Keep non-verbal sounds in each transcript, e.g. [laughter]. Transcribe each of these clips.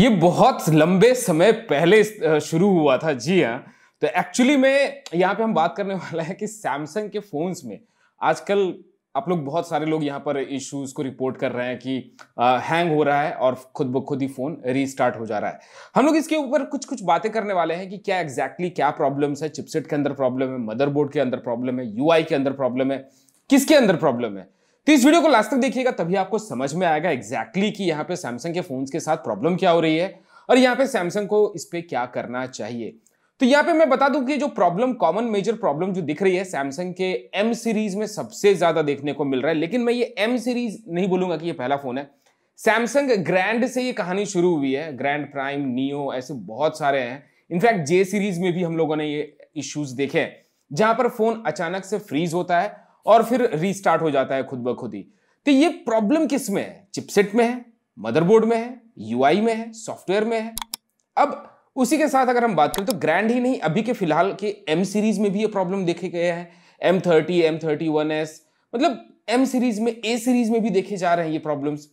ये बहुत लंबे समय पहले शुरू हुआ था जी हाँ तो एक्चुअली में यहाँ पे हम बात करने [laughs] वाला है कि सैमसंग के फोन्स में आजकल आप लोग बहुत सारे लोग यहाँ पर इश्यूज को रिपोर्ट कर रहे हैं कि आ, हैंग हो रहा है और खुद ब खुद ही फोन रीस्टार्ट हो जा रहा है हम लोग इसके ऊपर कुछ कुछ बातें करने वाले हैं कि क्या एग्जैक्टली exactly क्या प्रॉब्लम्स है चिपसेट के अंदर प्रॉब्लम है मदरबोर्ड के अंदर प्रॉब्लम है यूआई के अंदर प्रॉब्लम है किसके अंदर प्रॉब्लम है तो इस वीडियो को लास्ट तक देखिएगा तभी आपको समझ में आएगा एग्जैक्टली exactly कि यहाँ पे सैमसंग के फोन्स के साथ प्रॉब्लम क्या हो रही है और यहाँ पे सैमसंग को इस पर क्या करना चाहिए तो यहाँ पे मैं बता दूं कि जो प्रॉब्लम कॉमन मेजर प्रॉब्लम जो दिख रही है सैमसंग के एम सीरीज में सबसे ज्यादा देखने को मिल रहा है लेकिन मैं ये एम सीरीज नहीं बोलूंगा कि ये पहला फोन है सैमसंग ग्रैंड से ये कहानी शुरू हुई है ग्रैंड प्राइम नियो ऐसे बहुत सारे हैं इनफैक्ट जे सीरीज में भी हम लोगों ने ये इश्यूज देखे हैं जहां पर फोन अचानक से फ्रीज होता है और फिर रीस्टार्ट हो जाता है खुद ब खुद ही तो ये प्रॉब्लम किस में है चिपसेट में है मदरबोर्ड में है यूआई में है सॉफ्टवेयर में है अब उसी के साथ अगर हम बात करें तो ग्रैंड ही नहीं अभी के फिलहाल के एम सीरीज में भी ये प्रॉब्लम देखे गए हैं M thirty M thirty one S मतलब एम सीरीज में ए सीरीज में भी देखे जा रहे हैं ये प्रॉब्लम्स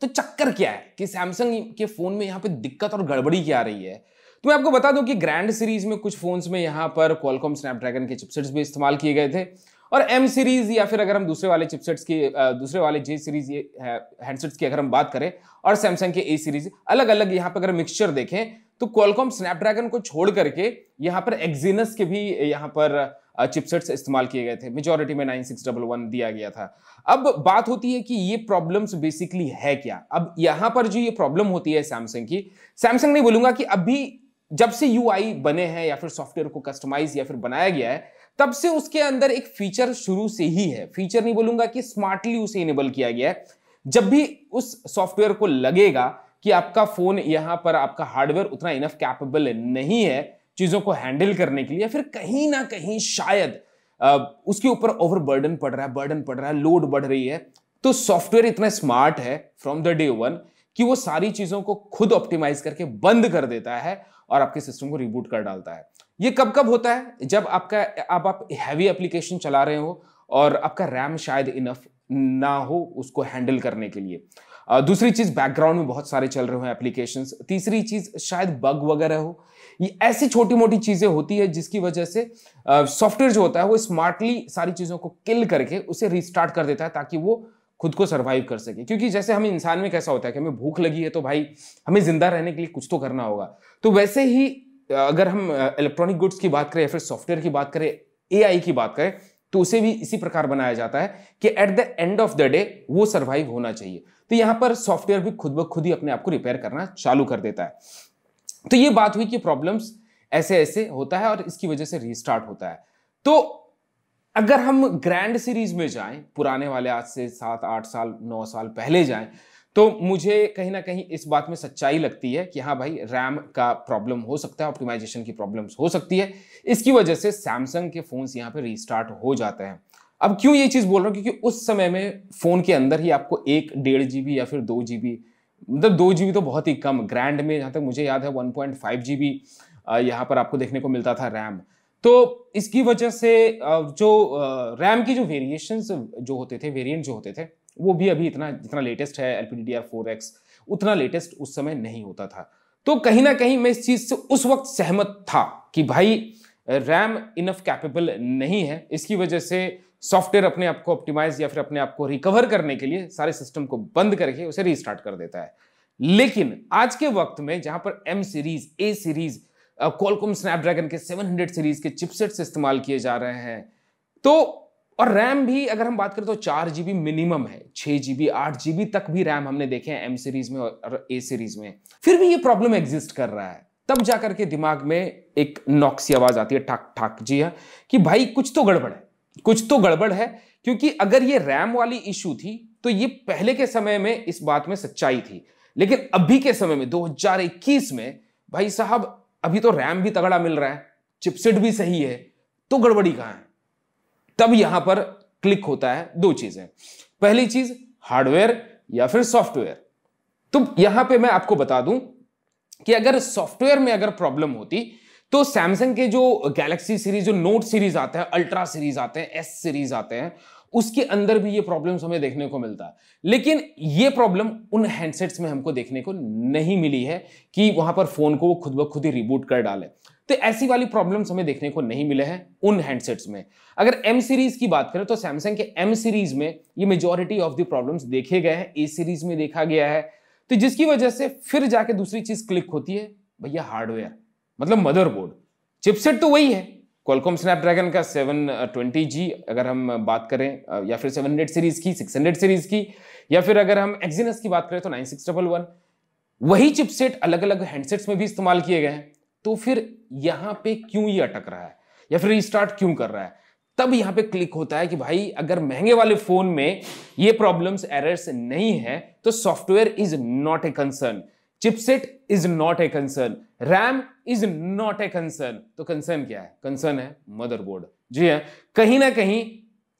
तो चक्कर क्या है कि सैमसंग के फोन में यहाँ पे दिक्कत और गड़बड़ी क्या आ रही है तो मैं आपको बता दूं कि ग्रैंड सीरीज में कुछ फोन्स में यहाँ पर क्वालकॉम स्नैपड्रैगन के चिपसेट्स भी इस्तेमाल किए गए थे और एम सीरीज या फिर अगर हम दूसरे वाले चिपसेट्स की दूसरे वाले जे सीरीज ये हैंडसेट्स की अगर हम बात करें और सैमसंग के ए सीरीज अलग अलग यहाँ पर अगर मिक्सचर देखें तो क्वालकॉम स्नैपड्रैगन को छोड़ करके यहाँ पर एक्जीनस के भी यहाँ पर चिपसेट्स इस्तेमाल किए गए थे मेजोरिटी में नाइन सिक्स डबल वन दिया गया था अब बात होती है कि ये प्रॉब्लम्स बेसिकली है क्या अब यहाँ पर जो ये प्रॉब्लम होती है सैमसंग की सैमसंग नहीं बोलूंगा कि अभी जब से यू बने हैं या फिर सॉफ्टवेयर को कस्टमाइज या फिर बनाया गया है तब से उसके अंदर एक फीचर शुरू से ही है फीचर नहीं बोलूंगा कि स्मार्टली उसे इनेबल किया गया है जब भी उस सॉफ्टवेयर को लगेगा कि आपका फोन यहां पर आपका हार्डवेयर उतना इनफ कैपेबल नहीं है चीजों को हैंडल करने के लिए फिर कहीं ना कहीं शायद उसके ऊपर ओवरबर्डन पड़ रहा है बर्डन पड़ रहा है लोड बढ़ रही है तो सॉफ्टवेयर इतना स्मार्ट है फ्रॉम द डे वन कि वो सारी चीजों को खुद ऑप्टिमाइज करके बंद कर देता है और आपके सिस्टम को रिबूट कर डालता है ये कब कब होता है जब आपका अब आप हैवी एप्लीकेशन चला रहे हो और आपका रैम शायद इनफ ना हो उसको हैंडल करने के लिए दूसरी चीज़ बैकग्राउंड में बहुत सारे चल रहे हो एप्लीकेशन तीसरी चीज़ शायद बग वगैरह हो ये ऐसी छोटी मोटी चीज़ें होती है जिसकी वजह से सॉफ्टवेयर जो होता है वो स्मार्टली सारी चीज़ों को किल करके उसे रिस्टार्ट कर देता है ताकि वो खुद को सर्वाइव कर सके क्योंकि जैसे हमें इंसान में कैसा होता है कि हमें भूख लगी है तो भाई हमें जिंदा रहने के लिए कुछ तो करना होगा तो वैसे ही अगर हम इलेक्ट्रॉनिक गुड्स की बात करें या फिर सॉफ्टवेयर की बात करें एआई की बात करें तो उसे भी इसी प्रकार बनाया जाता है कि at the end of the day वो सर्वाइव होना चाहिए तो यहां पर सॉफ्टवेयर भी खुद ब खुद ही अपने आप को रिपेयर करना चालू कर देता है तो ये बात हुई कि प्रॉब्लम्स ऐसे ऐसे होता है और इसकी वजह से रिस्टार्ट होता है तो अगर हम ग्रैंड सीरीज में जाएं पुराने वाले आज से सात आठ साल नौ साल पहले जाएं तो मुझे कहीं ना कहीं इस बात में सच्चाई लगती है कि हाँ भाई रैम का प्रॉब्लम हो सकता है ऑप्टिमाइजेशन की प्रॉब्लम्स हो सकती है इसकी वजह से सैमसंग के फ़ोन्स यहाँ पे रीस्टार्ट हो जाते हैं अब क्यों ये चीज़ बोल रहा हूँ क्योंकि उस समय में फ़ोन के अंदर ही आपको एक डेढ़ जी या फिर दो जी मतलब दो जी तो बहुत ही कम ग्रैंड में जहाँ तक मुझे याद है वन पॉइंट फाइव जी पर आपको देखने को मिलता था रैम तो इसकी वजह से जो रैम की जो वेरिएशंस जो होते थे वेरिएंट जो होते थे वो भी अभी इतना जितना लेटेस्ट है L P D four X उतना लेटेस्ट उस समय नहीं होता था तो कहीं ना कहीं मैं इस चीज़ से उस वक्त सहमत था कि भाई रैम इनफ कैपेबल नहीं है इसकी वजह से सॉफ्टवेयर अपने आप को ऑप्टिमाइज या फिर अपने आप को रिकवर करने के लिए सारे सिस्टम को बंद करके उसे रिस्टार्ट कर देता है लेकिन आज के वक्त में जहां पर M series A series Qualcomm Snapdragon के 700 सीरीज के चिपसेट से इस्तेमाल किए जा रहे हैं तो और रैम भी अगर हम बात करें तो चार जीबी मिनिमम है छः जीबी आठ जीबी तक भी रैम हमने देखे हैं एम सीरीज में और ए सीरीज में फिर भी ये प्रॉब्लम एग्जिस्ट कर रहा है तब जाकर के दिमाग में एक नॉक्सी आवाज आती है ठाक ठाक जी हाँ कि भाई कुछ तो गड़बड़ है कुछ तो गड़बड़ है क्योंकि अगर ये रैम वाली इशू थी तो ये पहले के समय में इस बात में सच्चाई थी लेकिन अभी के समय में 2021 में भाई साहब अभी तो रैम भी तगड़ा मिल रहा है चिपसेट भी सही है तो गड़बड़ी कहां है तब यहां पर क्लिक होता है दो चीजें पहली चीज हार्डवेयर या फिर सॉफ्टवेयर तो यहां पे मैं आपको बता दूं कि अगर सॉफ्टवेयर में अगर प्रॉब्लम होती तो सैमसंग के जो गैलेक्सी सीरीज जो नोट सीरीज आते हैं अल्ट्रा सीरीज आते हैं एस सीरीज आते हैं उसके अंदर भी ये प्रॉब्लम्स हमें देखने को मिलता है लेकिन ये प्रॉब्लम उन हैंडसेट्स में हमको देखने को नहीं मिली है कि वहां पर फोन को वो खुद ब खुद ही रिबूट कर डाले तो ऐसी वाली प्रॉब्लम्स हमें देखने को नहीं मिले हैं उन हैंडसेट्स में अगर एम सीरीज की बात करें तो सैमसंग के एम सीरीज में ये मेजोरिटी ऑफ द प्रॉब्लम्स देखे गए हैं ए सीरीज में देखा गया है तो जिसकी वजह से फिर जाके दूसरी चीज क्लिक होती है भैया हार्डवेयर मतलब मदरबोर्ड चिपसेट तो वही है क्वालकॉम स्नैपड्रैगन का सेवन ट्वेंटी जी अगर हम बात करें या फिर हंड्रेड सीरीज़ की सिक्स हंड्रेड सीरीज़ की या फिर अगर हम एक्जिनस की बात करें तो नाइन सिक्स डबल वन वही चिपसेट अलग अलग हैंडसेट्स में भी इस्तेमाल किए गए हैं तो फिर यहाँ पे क्यों ये अटक रहा है या फिर रिस्टार्ट क्यों कर रहा है तब यहाँ पे क्लिक होता है कि भाई अगर महंगे वाले फोन में ये प्रॉब्लम्स एरर्स नहीं है तो software is not a concern chipset is not a concern RAM is not a concern तो कंसर्न क्या है कंसर्न है मदरबोर्ड जी हाँ कहीं ना कहीं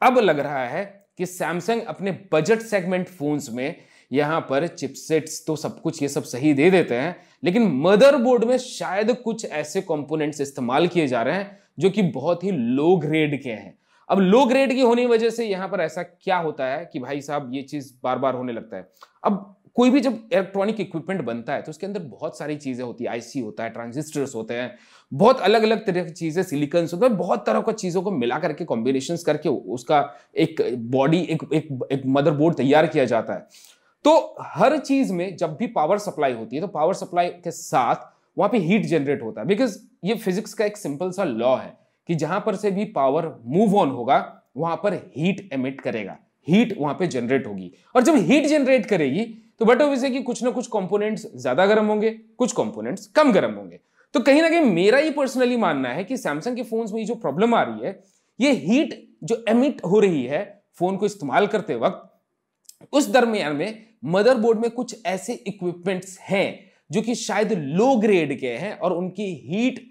अब लग रहा है कि सैमसंग अपने बजट सेगमेंट फोन्स में यहां पर चिपसेट्स तो सब कुछ ये सब सही दे देते हैं लेकिन मदरबोर्ड में शायद कुछ ऐसे कंपोनेंट्स इस्तेमाल किए जा रहे हैं जो कि बहुत ही लो ग्रेड के हैं अब लो ग्रेड की होने की वजह से यहां पर ऐसा क्या होता है कि भाई साहब ये चीज बार बार होने लगता है अब कोई भी जब इलेक्ट्रॉनिक इक्विपमेंट बनता है तो उसके अंदर बहुत सारी चीजें होती है आईसी होता है ट्रांजिस्टर्स होते हैं बहुत अलग अलग तरह की चीजें सिलिकन होते हैं बहुत तरह का चीजों को मिला करके कॉम्बिनेशन करके उसका एक बॉडी एक एक, एक मदरबोर्ड तैयार किया जाता है तो हर चीज में जब भी पावर सप्लाई होती है तो पावर सप्लाई के साथ वहां पे हीट जनरेट होता है बिकॉज ये फिजिक्स का एक सिंपल सा लॉ है कि जहां पर से भी पावर मूव ऑन होगा वहां पर हीट एमिट करेगा हीट वहां पे जनरेट होगी और जब हीट जनरेट करेगी तो बट ऑब्वियसली कि कुछ ना कुछ कंपोनेंट्स ज्यादा गर्म होंगे कुछ कंपोनेंट्स कम गर्म होंगे तो कहीं ना कहीं मेरा ये पर्सनली मानना है कि सैमसंग के फोन्स में ये जो प्रॉब्लम आ रही है ये हीट जो एमिट हो रही है फोन को इस्तेमाल करते वक्त उस दरमियान में मदरबोर्ड में कुछ ऐसे इक्विपमेंट्स हैं जो कि शायद लो ग्रेड के हैं और उनकी हीट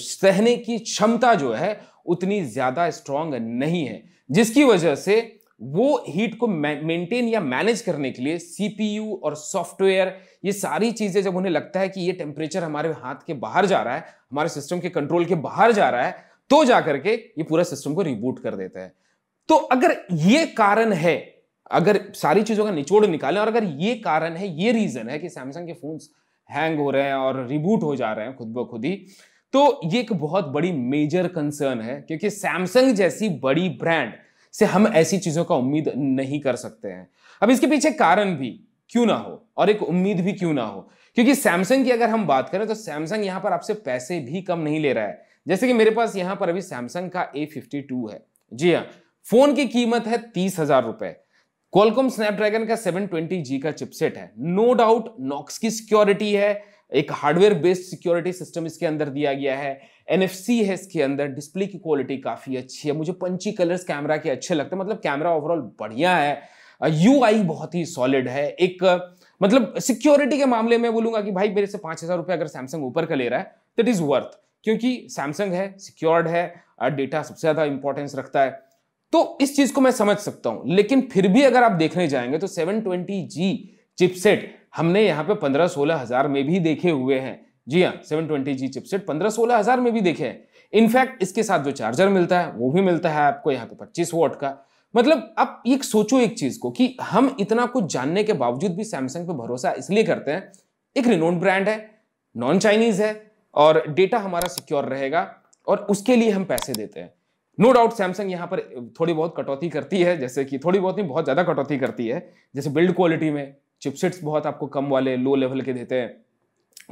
सहने की क्षमता जो है उतनी ज्यादा स्ट्रांग नहीं है जिसकी वजह से वो हीट को मेंटेन या मैनेज करने के लिए सीपीयू और सॉफ्टवेयर ये सारी चीज़ें जब उन्हें लगता है कि ये टेम्परेचर हमारे हाथ के बाहर जा रहा है हमारे सिस्टम के कंट्रोल के बाहर जा रहा है तो जा करके ये पूरा सिस्टम को रिबूट कर देता है तो अगर ये कारण है अगर सारी चीज़ों का निचोड़ निकालें और अगर ये कारण है ये रीज़न है कि सैमसंग के फ़ोन्स हैंग हो रहे हैं और रिबूट हो जा रहे हैं खुद ब खुद ही तो ये एक बहुत बड़ी मेजर कंसर्न है क्योंकि सैमसंग जैसी बड़ी ब्रांड से हम ऐसी चीज़ों का उम्मीद नहीं कर सकते हैं अब इसके पीछे कारण भी क्यों ना हो और एक उम्मीद भी क्यों ना हो क्योंकि सैमसंग की अगर हम बात करें तो सैमसंग यहां पर आपसे पैसे भी कम नहीं ले रहा है जैसे कि मेरे पास यहां पर अभी सैमसंग का ए फिफ्टी टू है जी हाँ फोन की कीमत है तीस हजार रुपए कॉलकॉम स्नैपड्रैगन का सेवन ट्वेंटी जी का चिपसेट है नो डाउट नॉक्स की सिक्योरिटी है एक हार्डवेयर बेस्ड सिक्योरिटी सिस्टम इसके अंदर दिया गया है एन है इसके अंदर डिस्प्ले की क्वालिटी काफ़ी अच्छी है मुझे पंची कलर्स कैमरा के अच्छे लगते हैं मतलब कैमरा ओवरऑल बढ़िया है यू आई बहुत ही सॉलिड है एक मतलब सिक्योरिटी के मामले में बोलूंगा कि भाई मेरे से पाँच हज़ार रुपये अगर सैमसंग ऊपर का ले रहा है दैट इज़ वर्थ क्योंकि सैमसंग है सिक्योर्ड है डेटा सबसे ज़्यादा इंपॉर्टेंस रखता है तो इस चीज़ को मैं समझ सकता हूँ लेकिन फिर भी अगर आप देखने जाएंगे तो सेवन ट्वेंटी जी चिपसेट हमने यहाँ पे पंद्रह सोलह हजार में भी देखे हुए हैं जी हाँ सेवन ट्वेंटी जी चिपसेट पंद्रह सोलह हजार में भी देखे हैं इनफैक्ट इसके साथ जो चार्जर मिलता है वो भी मिलता है आपको यहाँ पे पच्चीस वोट का मतलब आप एक सोचो एक चीज को कि हम इतना कुछ जानने के बावजूद भी सैमसंग पे भरोसा इसलिए करते हैं एक रिनोन ब्रांड है नॉन चाइनीज है और डेटा हमारा सिक्योर रहेगा और उसके लिए हम पैसे देते हैं नो डाउट सैमसंग यहाँ पर थोड़ी बहुत कटौती करती है जैसे कि थोड़ी बहुत नहीं बहुत ज़्यादा कटौती करती है जैसे बिल्ड क्वालिटी में चिपसेट्स बहुत आपको कम वाले लो लेवल के देते हैं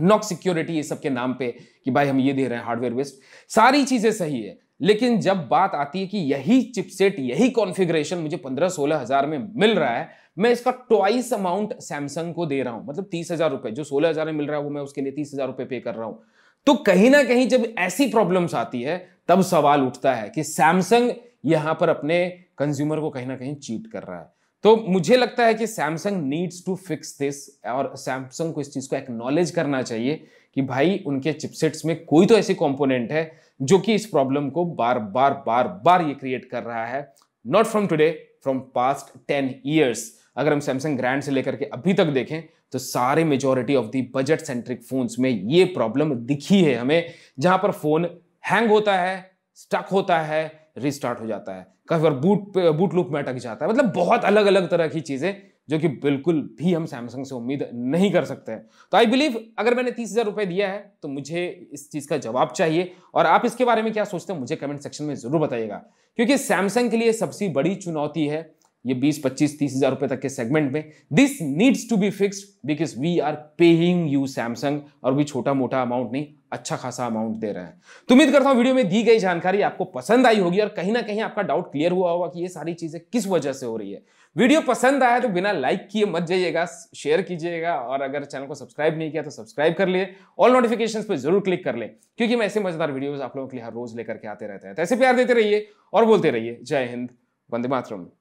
नॉक सिक्योरिटी ये सब के नाम पे कि भाई हम ये दे रहे हैं हार्डवेयर वेस्ट सारी चीजें सही है लेकिन जब बात आती है कि यही चिपसेट यही कॉन्फ़िगरेशन मुझे पंद्रह सोलह हजार में मिल रहा है मैं इसका ट्वाइस अमाउंट सैमसंग को दे रहा हूं मतलब तीस हजार रुपए जो सोलह हजार में मिल रहा है वो मैं उसके लिए तीस हजार रुपए पे कर रहा हूं तो कहीं ना कहीं जब ऐसी प्रॉब्लम्स आती है तब सवाल उठता है कि सैमसंग यहां पर अपने कंज्यूमर को कहीं ना कहीं चीट कर रहा है तो मुझे लगता है कि Samsung needs to fix this और सैमसंग को इस चीज़ को एक्नॉलेज करना चाहिए कि भाई उनके चिपसेट्स में कोई तो ऐसी कॉम्पोनेंट है जो कि इस प्रॉब्लम को बार बार बार बार ये क्रिएट कर रहा है not from today from past ten years अगर हम सैमसंग ग्रैंड से लेकर के अभी तक देखें तो सारे majority of the budget centric phones में ये प्रॉब्लम दिखी है हमें जहां पर फोन हैंग होता है स्टक होता है रिस्टार्ट हो जाता है कई बार बूट बूट लूप में अटक जाता है मतलब बहुत अलग अलग तरह की चीज़ें जो कि बिल्कुल भी हम सैमसंग से उम्मीद नहीं कर सकते हैं तो आई बिलीव अगर मैंने तीस हज़ार रुपये दिया है तो मुझे इस चीज़ का जवाब चाहिए और आप इसके बारे में क्या सोचते हैं मुझे कमेंट सेक्शन में ज़रूर बताइएगा क्योंकि सैमसंग के लिए सबसे बड़ी चुनौती है ये बीस पच्चीस तीस हजार रुपए तक के सेगमेंट में this needs to be fix because we are paying you Samsung और भी छोटा मोटा अमाउंट नहीं अच्छा खासा अमाउंट दे रहे हैं तो उम्मीद करता हूँ वीडियो में दी गई जानकारी आपको पसंद आई होगी और कहीं ना कहीं आपका डाउट क्लियर हुआ होगा कि ये सारी चीज़ें किस वजह से हो रही है वीडियो पसंद आया तो बिना लाइक किए मत जाइएगा शेयर कीजिएगा और अगर चैनल को सब्सक्राइब नहीं किया तो सब्सक्राइब कर लिए ऑल नोटिफिकेशन पर जरूर क्लिक कर लें क्योंकि मैं ऐसे मजेदार वीडियोज आप लोगों के लिए हर रोज लेकर के आते रहते हैं तो ऐसे प्यार देते रहिए और बोलते रहिए जय हिंद वंदे मातरम